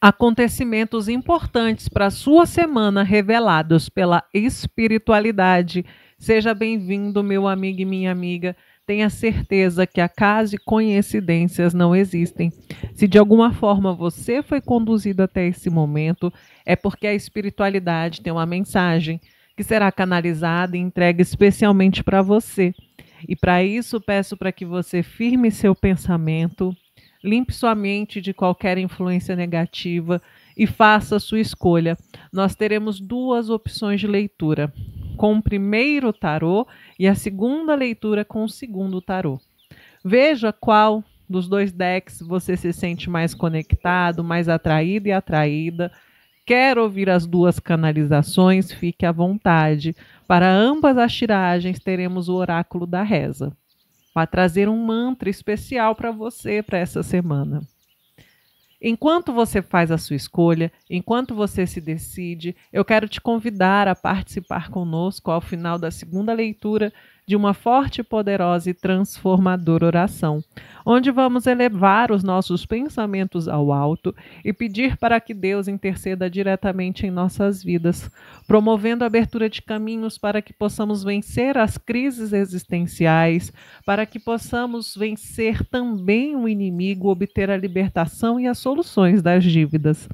acontecimentos importantes para a sua semana revelados pela espiritualidade. Seja bem-vindo, meu amigo e minha amiga. Tenha certeza que acaso e coincidências não existem. Se de alguma forma você foi conduzido até esse momento, é porque a espiritualidade tem uma mensagem que será canalizada e entregue especialmente para você. E para isso, peço para que você firme seu pensamento Limpe sua mente de qualquer influência negativa e faça a sua escolha. Nós teremos duas opções de leitura, com o primeiro tarô e a segunda leitura com o segundo tarô. Veja qual dos dois decks você se sente mais conectado, mais atraído e atraída. Quer ouvir as duas canalizações? Fique à vontade. Para ambas as tiragens, teremos o oráculo da reza vai trazer um mantra especial para você para essa semana. Enquanto você faz a sua escolha, enquanto você se decide, eu quero te convidar a participar conosco ao final da segunda leitura de uma forte, poderosa e transformadora oração, onde vamos elevar os nossos pensamentos ao alto e pedir para que Deus interceda diretamente em nossas vidas, promovendo a abertura de caminhos para que possamos vencer as crises existenciais, para que possamos vencer também o inimigo, obter a libertação e as soluções das dívidas.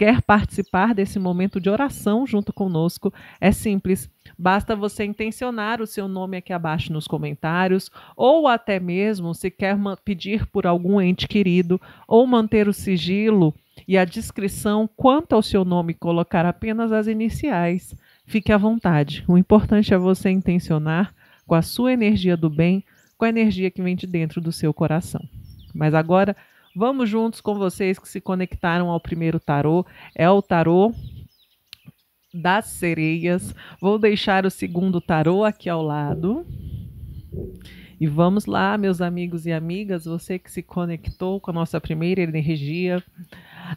Quer participar desse momento de oração junto conosco? É simples. Basta você intencionar o seu nome aqui abaixo nos comentários, ou até mesmo se quer pedir por algum ente querido, ou manter o sigilo e a descrição quanto ao seu nome, colocar apenas as iniciais. Fique à vontade. O importante é você intencionar com a sua energia do bem, com a energia que vem de dentro do seu coração. Mas agora Vamos juntos com vocês que se conectaram ao primeiro tarô. É o tarô das sereias. Vou deixar o segundo tarô aqui ao lado. E vamos lá, meus amigos e amigas, você que se conectou com a nossa primeira energia.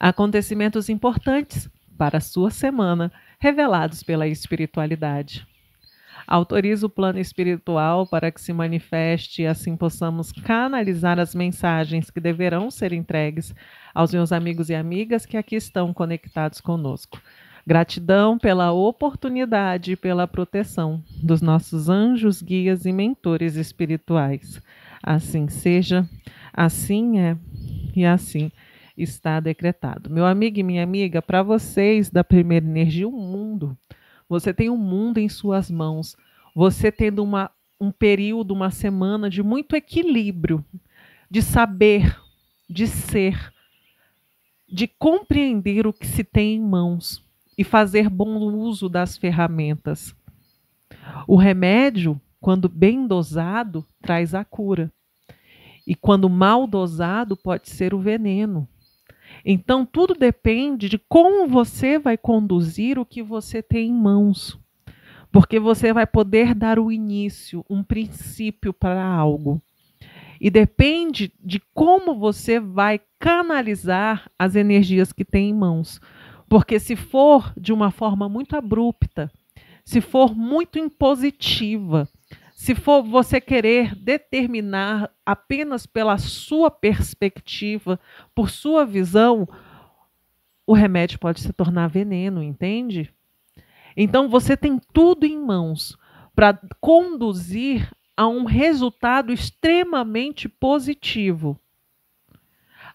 Acontecimentos importantes para a sua semana, revelados pela espiritualidade. Autoriza o plano espiritual para que se manifeste e assim possamos canalizar as mensagens que deverão ser entregues aos meus amigos e amigas que aqui estão conectados conosco. Gratidão pela oportunidade e pela proteção dos nossos anjos, guias e mentores espirituais. Assim seja, assim é e assim está decretado. Meu amigo e minha amiga, para vocês da primeira energia, o mundo você tem o um mundo em suas mãos. Você tendo uma, um período, uma semana de muito equilíbrio, de saber, de ser, de compreender o que se tem em mãos e fazer bom uso das ferramentas. O remédio, quando bem dosado, traz a cura. E quando mal dosado, pode ser o veneno. Então, tudo depende de como você vai conduzir o que você tem em mãos. Porque você vai poder dar o início, um princípio para algo. E depende de como você vai canalizar as energias que tem em mãos. Porque se for de uma forma muito abrupta, se for muito impositiva, se for você querer determinar apenas pela sua perspectiva, por sua visão, o remédio pode se tornar veneno, entende? Então você tem tudo em mãos para conduzir a um resultado extremamente positivo.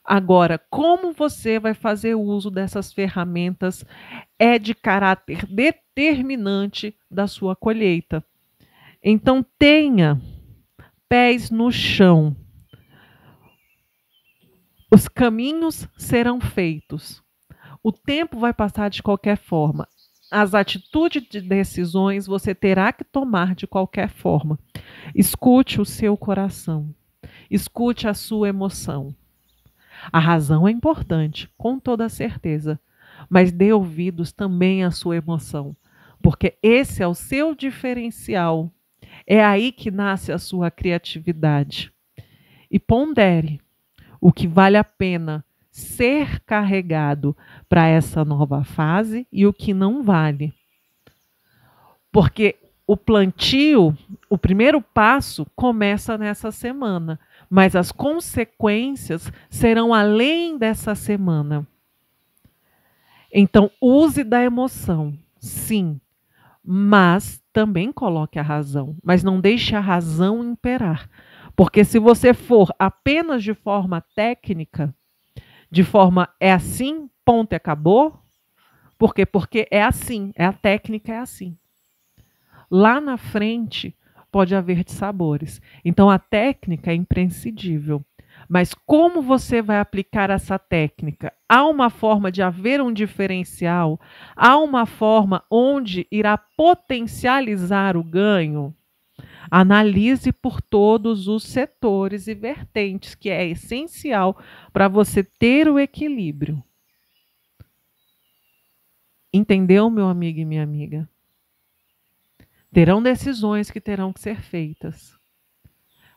Agora, como você vai fazer uso dessas ferramentas é de caráter determinante da sua colheita. Então tenha pés no chão. Os caminhos serão feitos. O tempo vai passar de qualquer forma. As atitudes de decisões você terá que tomar de qualquer forma. Escute o seu coração. Escute a sua emoção. A razão é importante, com toda certeza, mas dê ouvidos também à sua emoção, porque esse é o seu diferencial é aí que nasce a sua criatividade. E pondere o que vale a pena ser carregado para essa nova fase e o que não vale. Porque o plantio, o primeiro passo, começa nessa semana, mas as consequências serão além dessa semana. Então, use da emoção, sim, mas também coloque a razão, mas não deixe a razão imperar. Porque se você for apenas de forma técnica, de forma é assim, ponto e acabou, por quê? Porque é assim, é a técnica é assim. Lá na frente pode haver de sabores. Então a técnica é imprescindível. Mas como você vai aplicar essa técnica? Há uma forma de haver um diferencial? Há uma forma onde irá potencializar o ganho? Analise por todos os setores e vertentes, que é essencial para você ter o equilíbrio. Entendeu, meu amigo e minha amiga? Terão decisões que terão que ser feitas,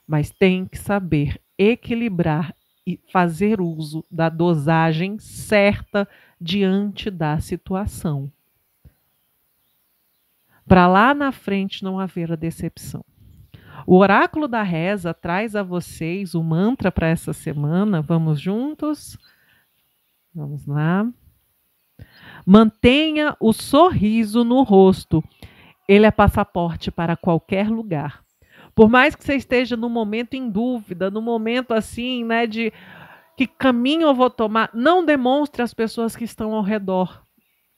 mas tem que saber equilibrar e fazer uso da dosagem certa diante da situação. Para lá na frente não haver a decepção. O oráculo da reza traz a vocês o mantra para essa semana. Vamos juntos? Vamos lá. Mantenha o sorriso no rosto. Ele é passaporte para qualquer lugar. Por mais que você esteja no momento em dúvida, no momento assim, né, de que caminho eu vou tomar, não demonstre às pessoas que estão ao redor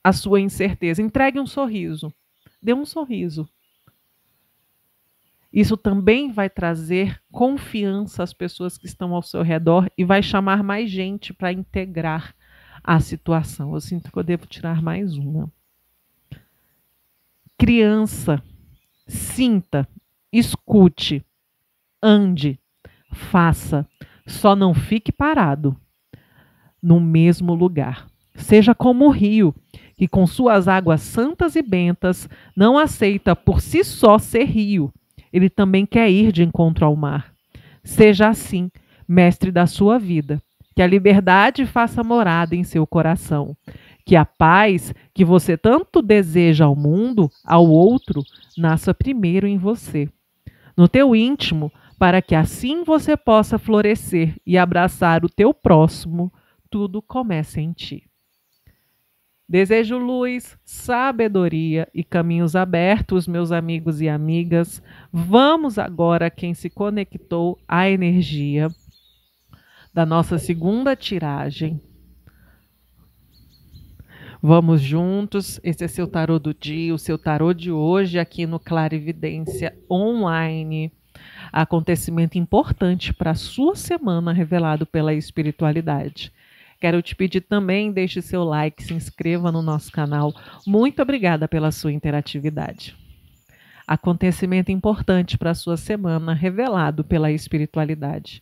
a sua incerteza. Entregue um sorriso. Dê um sorriso. Isso também vai trazer confiança às pessoas que estão ao seu redor e vai chamar mais gente para integrar a situação. Eu sinto que eu devo tirar mais uma. Criança, sinta escute, ande, faça, só não fique parado no mesmo lugar. Seja como o rio, que com suas águas santas e bentas não aceita por si só ser rio, ele também quer ir de encontro ao mar. Seja assim, mestre da sua vida, que a liberdade faça morada em seu coração, que a paz que você tanto deseja ao mundo, ao outro, nasça primeiro em você no teu íntimo, para que assim você possa florescer e abraçar o teu próximo, tudo começa em ti. Desejo luz, sabedoria e caminhos abertos, meus amigos e amigas. Vamos agora, quem se conectou à energia da nossa segunda tiragem, Vamos juntos. Esse é seu tarô do dia, o seu tarô de hoje aqui no Clarividência Online. Acontecimento importante para a sua semana revelado pela espiritualidade. Quero te pedir também, deixe seu like, se inscreva no nosso canal. Muito obrigada pela sua interatividade. Acontecimento importante para a sua semana revelado pela espiritualidade.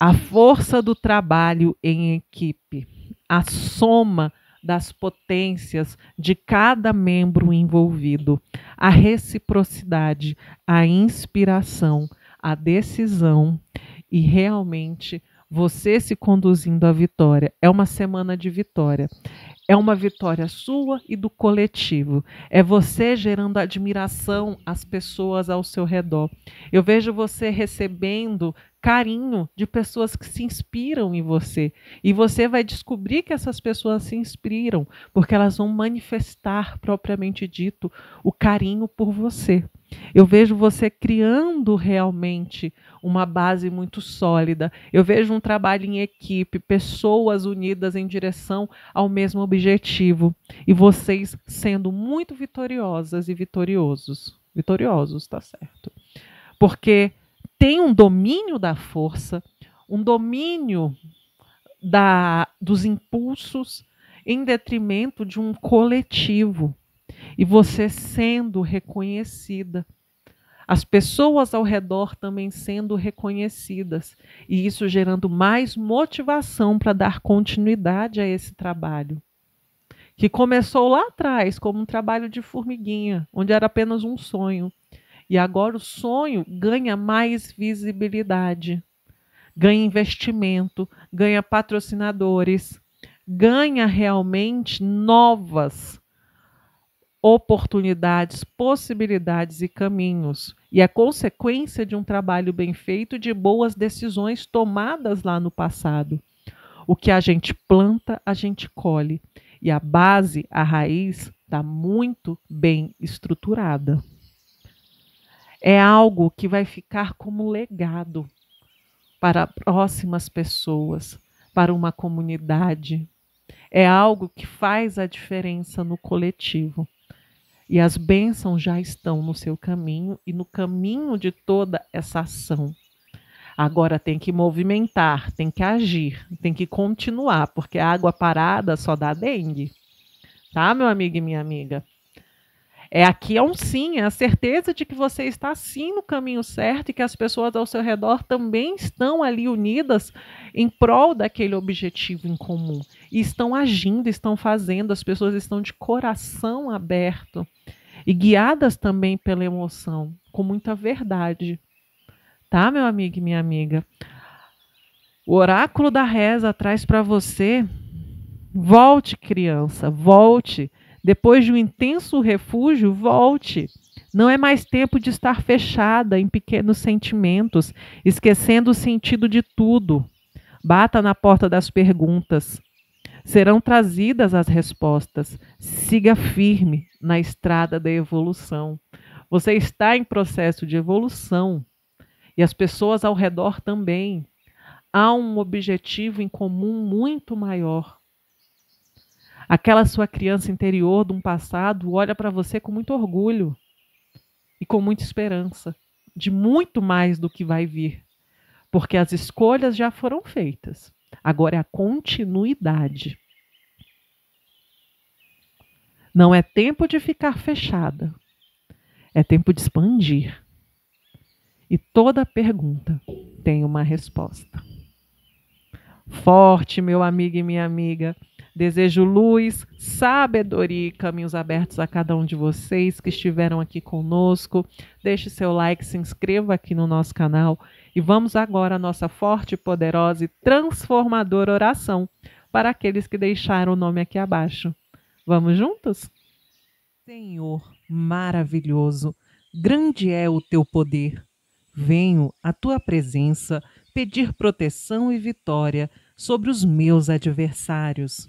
a força do trabalho em equipe, a soma das potências de cada membro envolvido, a reciprocidade, a inspiração, a decisão e realmente você se conduzindo à vitória. É uma semana de vitória. É uma vitória sua e do coletivo. É você gerando admiração às pessoas ao seu redor. Eu vejo você recebendo carinho de pessoas que se inspiram em você. E você vai descobrir que essas pessoas se inspiram, porque elas vão manifestar, propriamente dito, o carinho por você. Eu vejo você criando realmente uma base muito sólida. Eu vejo um trabalho em equipe, pessoas unidas em direção ao mesmo objetivo e vocês sendo muito vitoriosas e vitoriosos. Vitoriosos, tá certo? Porque tem um domínio da força, um domínio da, dos impulsos em detrimento de um coletivo. E você sendo reconhecida, as pessoas ao redor também sendo reconhecidas, e isso gerando mais motivação para dar continuidade a esse trabalho que começou lá atrás como um trabalho de formiguinha, onde era apenas um sonho, e agora o sonho ganha mais visibilidade, ganha investimento, ganha patrocinadores, ganha realmente novas oportunidades, possibilidades e caminhos. E é consequência de um trabalho bem feito, de boas decisões tomadas lá no passado. O que a gente planta, a gente colhe. E a base, a raiz, está muito bem estruturada é algo que vai ficar como legado para próximas pessoas, para uma comunidade. É algo que faz a diferença no coletivo. E as bênçãos já estão no seu caminho e no caminho de toda essa ação. Agora tem que movimentar, tem que agir, tem que continuar, porque a água parada só dá dengue. Tá, meu amigo e minha amiga? É aqui é um sim, é a certeza de que você está sim no caminho certo e que as pessoas ao seu redor também estão ali unidas em prol daquele objetivo em comum e estão agindo, estão fazendo, as pessoas estão de coração aberto e guiadas também pela emoção, com muita verdade. Tá, meu amigo e minha amiga? O oráculo da reza traz para você volte criança, volte depois de um intenso refúgio, volte. Não é mais tempo de estar fechada em pequenos sentimentos, esquecendo o sentido de tudo. Bata na porta das perguntas. Serão trazidas as respostas. Siga firme na estrada da evolução. Você está em processo de evolução e as pessoas ao redor também. Há um objetivo em comum muito maior. Aquela sua criança interior de um passado olha para você com muito orgulho e com muita esperança de muito mais do que vai vir, porque as escolhas já foram feitas. Agora é a continuidade. Não é tempo de ficar fechada. É tempo de expandir. E toda pergunta tem uma resposta. Forte, meu amigo e minha amiga. Desejo luz, sabedoria e caminhos abertos a cada um de vocês que estiveram aqui conosco. Deixe seu like, se inscreva aqui no nosso canal e vamos agora à nossa forte, poderosa e transformadora oração para aqueles que deixaram o nome aqui abaixo. Vamos juntos? Senhor maravilhoso, grande é o teu poder. Venho à tua presença pedir proteção e vitória sobre os meus adversários.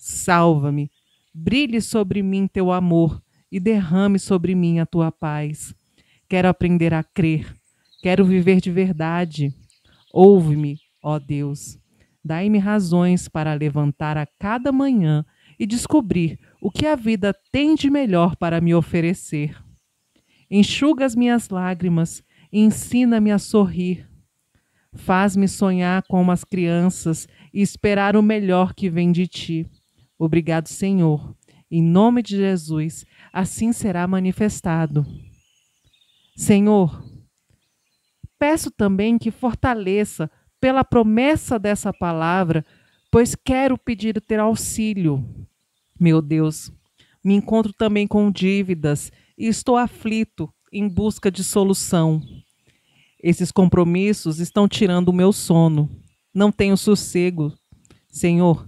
Salva-me, brilhe sobre mim teu amor e derrame sobre mim a tua paz. Quero aprender a crer, quero viver de verdade. Ouve-me, ó Deus. Dai-me razões para levantar a cada manhã e descobrir o que a vida tem de melhor para me oferecer. Enxuga as minhas lágrimas e ensina-me a sorrir. Faz-me sonhar como as crianças e esperar o melhor que vem de ti. Obrigado, Senhor. Em nome de Jesus, assim será manifestado. Senhor, peço também que fortaleça pela promessa dessa palavra, pois quero pedir o teu auxílio. Meu Deus, me encontro também com dívidas e estou aflito em busca de solução. Esses compromissos estão tirando o meu sono. Não tenho sossego. Senhor,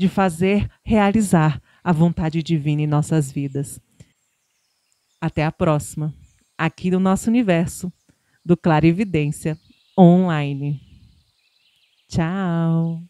de fazer realizar a vontade divina em nossas vidas. Até a próxima, aqui do nosso universo, do Clarividência Online. Tchau!